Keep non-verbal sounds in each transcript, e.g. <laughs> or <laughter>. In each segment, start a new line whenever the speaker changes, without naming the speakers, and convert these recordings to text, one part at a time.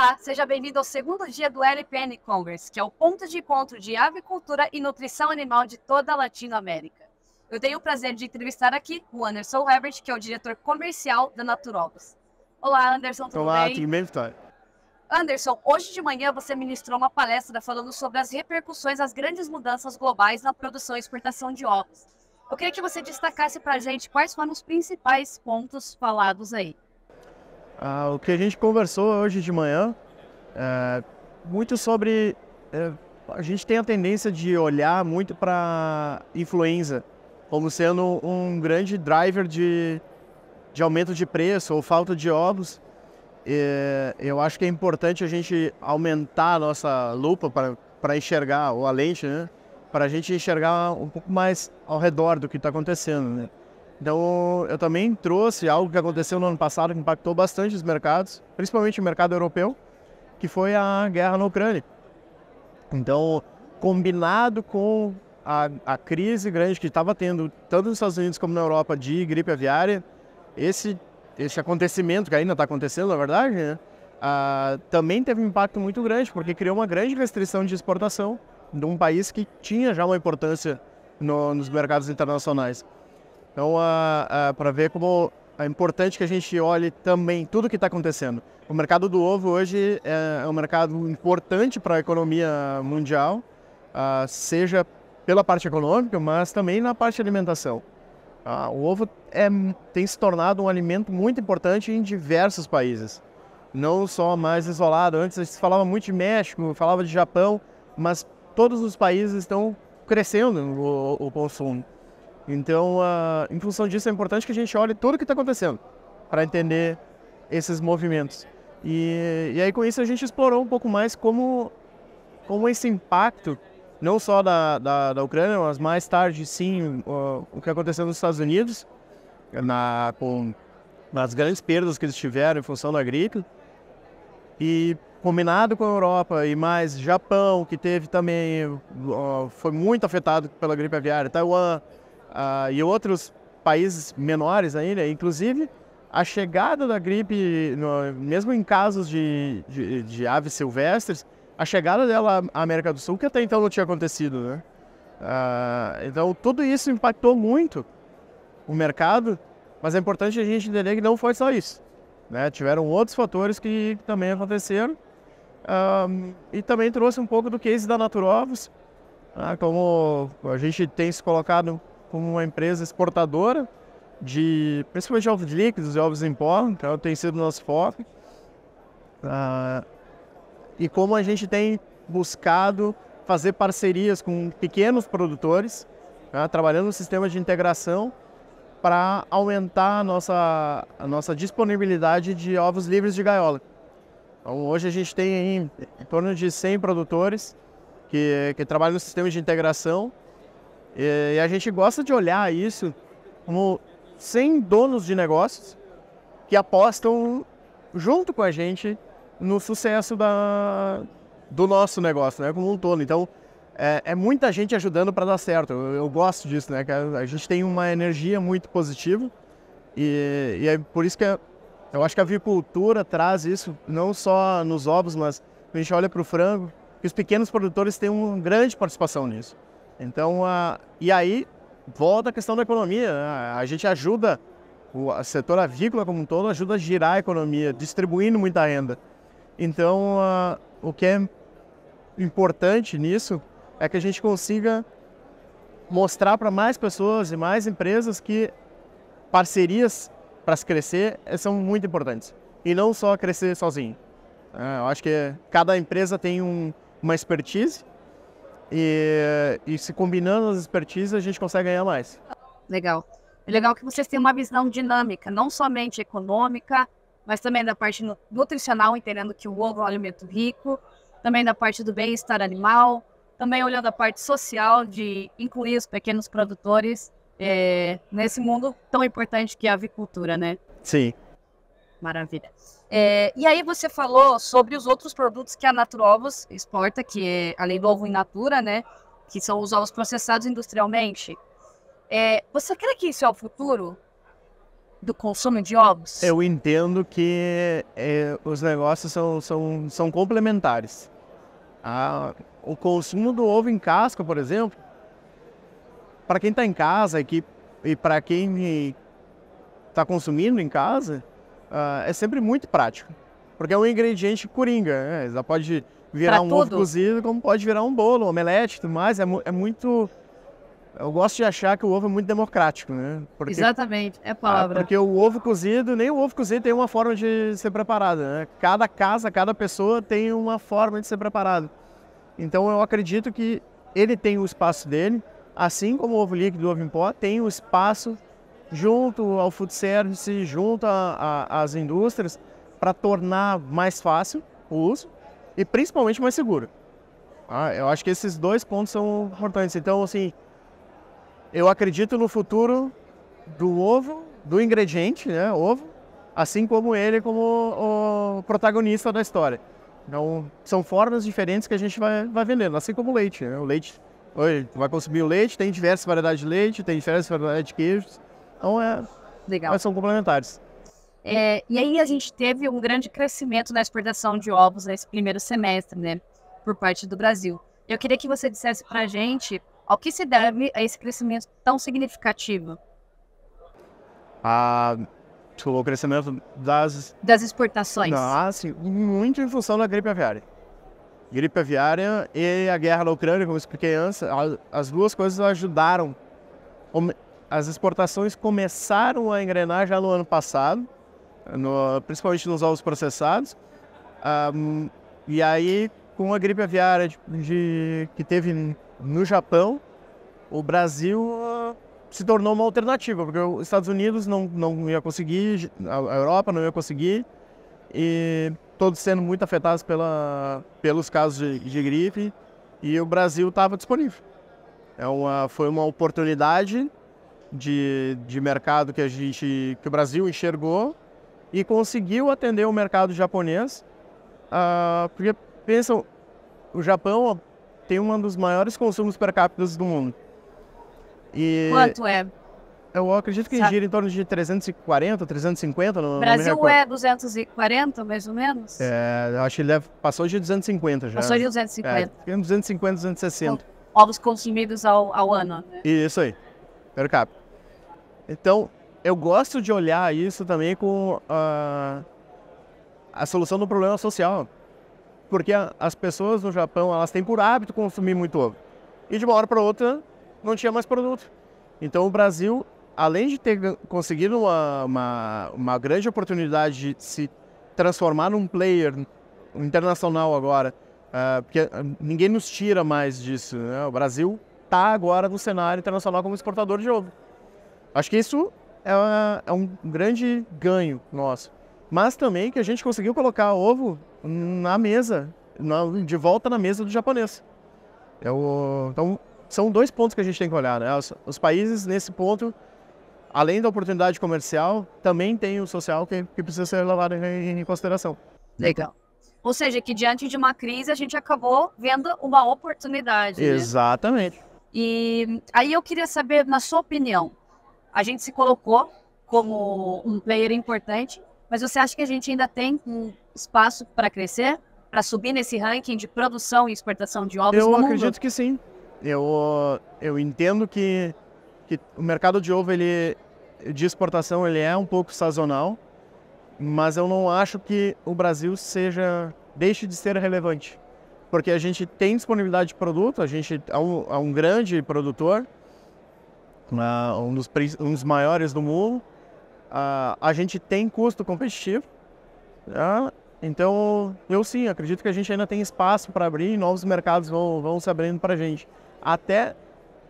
Olá, seja bem-vindo ao segundo dia do LPN Congress, que é o ponto de encontro de avicultura e nutrição animal de toda a Latinoamérica. Eu tenho o prazer de entrevistar aqui o Anderson Herbert, que é o diretor comercial da Naturobos. Olá, Anderson, tudo Olá, bem? Olá, tudo bem, Anderson, hoje de manhã você ministrou uma palestra falando sobre as repercussões das grandes mudanças globais na produção e exportação de ovos. Eu queria que você destacasse para a gente quais foram os principais pontos falados aí.
Ah, o que a gente conversou hoje de manhã é muito sobre. É, a gente tem a tendência de olhar muito para influenza como sendo um grande driver de, de aumento de preço ou falta de ovos. E, é, eu acho que é importante a gente aumentar a nossa lupa para enxergar, ou a lente, né? para a gente enxergar um pouco mais ao redor do que está acontecendo. Né? Então, eu também trouxe algo que aconteceu no ano passado que impactou bastante os mercados, principalmente o mercado europeu, que foi a guerra na Ucrânia. Então, combinado com a, a crise grande que estava tendo, tanto nos Estados Unidos como na Europa, de gripe aviária, esse, esse acontecimento, que ainda está acontecendo, na verdade, né? Ah, também teve um impacto muito grande, porque criou uma grande restrição de exportação de um país que tinha já uma importância no, nos mercados internacionais. Então, uh, uh, para ver como é importante que a gente olhe também tudo o que está acontecendo. O mercado do ovo hoje é, é um mercado importante para a economia mundial, uh, seja pela parte econômica, mas também na parte de alimentação. Ah, o ovo é, tem se tornado um alimento muito importante em diversos países, não só mais isolado. Antes a gente falava muito de México, falava de Japão, mas todos os países estão crescendo o, o consumo. Então, uh, em função disso, é importante que a gente olhe tudo o que está acontecendo para entender esses movimentos. E, e, aí, com isso, a gente explorou um pouco mais como, como esse impacto, não só da, da, da Ucrânia, mas mais tarde, sim, uh, o que aconteceu nos Estados Unidos, na, com as grandes perdas que eles tiveram em função da gripe, e combinado com a Europa e mais Japão, que teve também, uh, foi muito afetado pela gripe aviária, Taiwan, uh, e outros países menores ainda, inclusive a chegada da gripe, no, mesmo em casos de, de, de, aves silvestres, a chegada dela à América do Sul, que até então não tinha acontecido, né? Uh, então tudo isso impactou muito o mercado, mas é importante a gente entender que não foi só isso. Né? Tiveram outros fatores que também aconteceram e também trouxe um pouco do case da Naturovos, né? como a gente tem se colocado como uma empresa exportadora de principalmente de ovos líquidos e ovos em pó, então tem sido nosso foco. Ah, e como a gente tem buscado fazer parcerias com pequenos produtores, né, trabalhando no sistema de integração para aumentar a nossa, a nossa disponibilidade de ovos livres de gaiola. Então, hoje a gente tem em, em torno de 100 produtores que, que trabalham no sistema de integração e, a gente gosta de olhar isso como 100 donos de negócios que apostam junto com a gente no sucesso da, do nosso negócio, né, como um todo. Então, é, é muita gente ajudando para dar certo. Eu, eu, gosto disso, né? A gente tem uma energia muito positiva e, e é por isso que é, eu acho que a avicultura traz isso, não só nos ovos, mas a gente olha para o frango, que os pequenos produtores têm uma grande participação nisso. Então, uh, e aí volta a questão da economia. Né? A gente ajuda, o setor avícola como um todo ajuda a girar a economia, distribuindo muita renda. Então, uh, o que é importante nisso é que a gente consiga mostrar para mais pessoas e mais empresas que parcerias para se crescer eh, são muito importantes. E não só crescer sozinho. Uh, eu acho que cada empresa tem um, uma expertise e, e se combinando as expertises, a gente consegue ganhar mais.
Legal. É legal que vocês tenham uma visão dinâmica, não somente econômica, mas também da parte nutricional, entendendo que o ovo é um alimento rico, também da parte do bem-estar animal, também olhando a parte social de incluir os pequenos produtores é, nesse mundo tão importante que é a avicultura, né? Sim. Maravilha. É, e aí você falou sobre os outros produtos que a Naturovos exporta, que é além do ovo in natura, né? Que são os ovos processados industrialmente. É, você crê que isso é o futuro do consumo
de ovos? Eu entendo que é, os negócios são, são, são complementares. Ah, o consumo do ovo em casca, por exemplo, para quem está em casa e, e para quem está consumindo em casa, uh, é sempre muito prático. Porque é um ingrediente coringa, né? pode virar pra um tudo. ovo cozido, como pode virar um bolo, um omelete e tudo mais. É, mu é, muito. Eu gosto de achar que o ovo é muito democrático, né? Porque,
Exatamente, é a palavra. Ah, porque
o ovo cozido, nem o ovo cozido tem uma forma de ser preparado, né? Cada casa, cada pessoa tem uma forma de ser preparado. Então eu acredito que ele tem o espaço dele, assim como o ovo líquido e o ovo em pó, tem o espaço junto ao food service, junto às indústrias, para tornar mais fácil o uso e principalmente mais seguro. Ah, eu acho que esses dois pontos são importantes. Então, assim, eu acredito no futuro do ovo, do ingrediente, né, ovo, assim como ele como o protagonista da história. Então, são formas diferentes que a gente vai, vai vendendo, assim como o leite. Né? O leite, hoje, tu vai consumir o leite, tem diversas variedades de leite, tem diversas variedades de queijos. Então, é, Legal. são complementares.
É, e aí a gente teve um grande crescimento na exportação de ovos nesse primeiro semestre, né, por parte do Brasil. Eu queria que você dissesse para a gente ao que se deve a esse crescimento tão significativo.
Ah, o crescimento das... Das exportações. Ah, sim, muito em função da gripe aviária. Gripe aviária e a guerra na Ucrânia, como eu expliquei antes, as duas coisas ajudaram as exportações começaram a engrenar já no ano passado, no, principalmente nos ovos processados. Um, e aí, com a gripe aviária de, de, que teve no Japão, o Brasil uh, se tornou uma alternativa, porque os Estados Unidos não, não ia conseguir, a Europa não ia conseguir, e todos sendo muito afetados pela, pelos casos de, de gripe, e o Brasil estava disponível. É uma, foi uma oportunidade de, de mercado que, a gente, que o Brasil enxergou e conseguiu atender o mercado japonês. Uh, porque, pensam, o Japão tem um dos maiores consumos per capita do mundo. E Quanto é? Eu acredito que Sabe? gira em torno de 340, 350. no Brasil não é
240, mais ou menos?
É, acho que ele deve, passou de 250 já. Passou de 250. É, 250, 260.
ovos consumidos ao, ao ano.
Né? Isso aí, per capita. Então, eu gosto de olhar isso também com a, ah, a solução do problema social. Porque a, as pessoas no Japão, elas têm por hábito consumir muito ovo. E de uma hora para outra, não tinha mais produto. Então, o Brasil, além de ter conseguido uma, uma, uma grande oportunidade de se transformar num player internacional agora, uh, porque ah, ninguém nos tira mais disso. Né? O Brasil está agora no cenário internacional como exportador de ovo. Acho que isso é, uma, é um grande ganho nosso. Mas também que a gente conseguiu colocar ovo na mesa, na, de volta na mesa do japonês. Eu, é então, são dois pontos que a gente tem que olhar. Né? Os, os, países, nesse ponto, além da oportunidade comercial, também tem o social que, que precisa ser levado em, em consideração. Legal.
Ou seja, que diante de uma crise a gente acabou vendo uma oportunidade. Né? Exatamente. Né? E aí eu queria saber, na sua opinião, a gente se colocou como um player importante, mas você acha que a gente ainda tem um espaço para crescer, para subir nesse ranking de produção e exportação de ovos? Eu acredito
que sim. Eu, eu entendo que, que o mercado de ovo ele, de exportação ele é um pouco sazonal, mas eu não acho que o Brasil seja deixe de ser relevante, porque a gente tem disponibilidade de produto, a gente é um, é um grande produtor, uh, um, dos, um, dos, maiores do mundo. Uh, a gente tem custo competitivo, tá? então eu sim, acredito que a gente ainda tem espaço para abrir e novos mercados vão, vão se abrindo para a gente. Até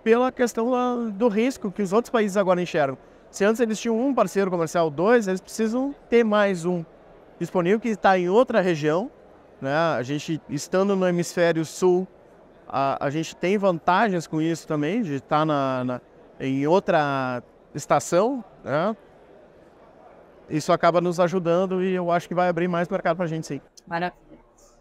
pela questão da, do risco que os outros países agora enxergam. Se antes eles tinham um parceiro comercial, dois, eles precisam ter mais um disponível que está em outra região. Né? A gente, estando no hemisfério sul, a, a gente tem vantagens com isso também, de estar tá na, na em outra estação, né? isso acaba nos ajudando e eu acho que vai abrir mais mercado para a gente, sim. Maravilha.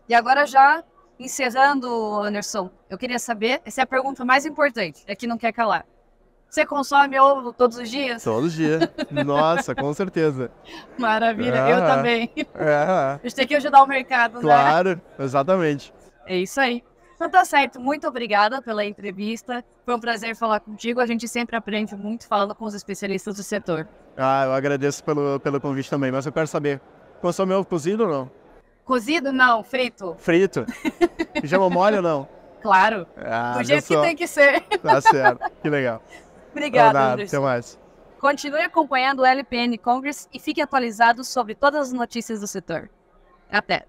E agora já encerrando, Anderson, eu queria saber, essa é a pergunta mais importante, é que não quer calar. Você consome ovo todos os dias?
Todos os dias. Nossa, com certeza.
<laughs> Maravilha, ah, eu também.
É. A
gente tem que ajudar o mercado, claro,
né? Claro, exatamente. É isso aí.
Então tá certo, muito obrigada pela entrevista. Foi um prazer falar contigo. A gente sempre aprende muito falando com os especialistas do setor.
Ah, eu agradeço pelo, pelo convite também, mas eu quero saber, consome ovo cozido ou não?
Cozido não, frito.
Frito? Pijama mole ou não? <laughs> Claro. Ah, do jeito sou. que tem que
ser. <laughs> Tá certo, que legal. Obrigada, então tá, Até mais. Continue acompanhando o LPN Congress e fique atualizado sobre todas as notícias do setor. Até!